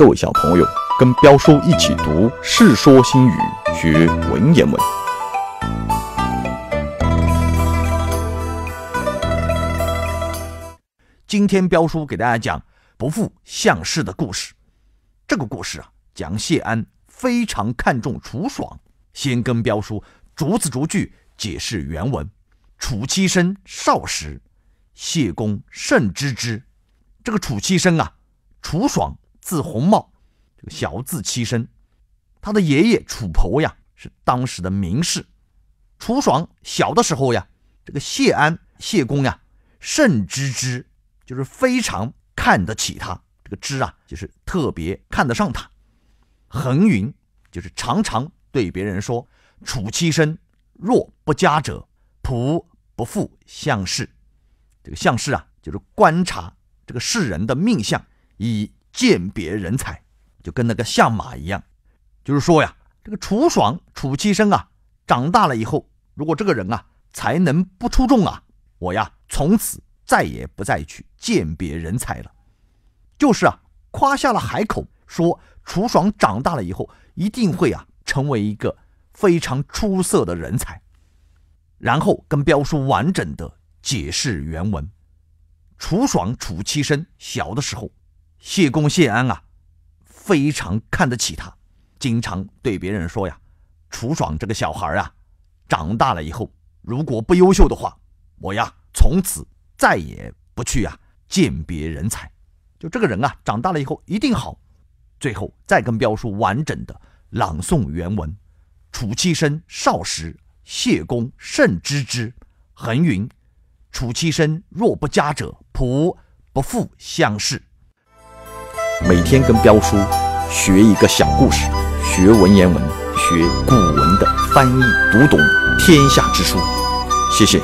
各位小朋友，跟彪叔一起读《世说新语》，学文言文。今天彪叔给大家讲“不负相识”的故事。这个故事啊，讲谢安非常看重楚爽。先跟彪叔逐字逐句解释原文：“楚七生少时，谢公甚知之。”这个楚七生啊，楚爽。字弘茂，这个小字七生，他的爷爷楚婆呀是当时的名士。楚爽小的时候呀，这个谢安、谢公呀甚知之，就是非常看得起他。这个知啊，就是特别看得上他。恒云就是常常对别人说：“楚七生若不佳者，仆不复相事。”这个相事啊，就是观察这个世人的命相，以。鉴别人才，就跟那个相马一样，就是说呀，这个楚爽、楚七生啊，长大了以后，如果这个人啊才能不出众啊，我呀从此再也不再去鉴别人才了。就是啊，夸下了海口，说楚爽长大了以后一定会啊成为一个非常出色的人才。然后跟标叔完整的解释原文：楚爽、楚七生小的时候。谢公谢安啊，非常看得起他，经常对别人说呀：“楚爽这个小孩啊，长大了以后，如果不优秀的话，我呀从此再也不去呀鉴别人才。就这个人啊，长大了以后一定好。”最后再跟彪叔完整的朗诵原文：“楚七生少时，谢公甚知之，恒云：‘楚七生若不佳者，仆不复相识。’”每天跟彪叔学一个小故事，学文言文，学古文的翻译，读懂天下之书。谢谢。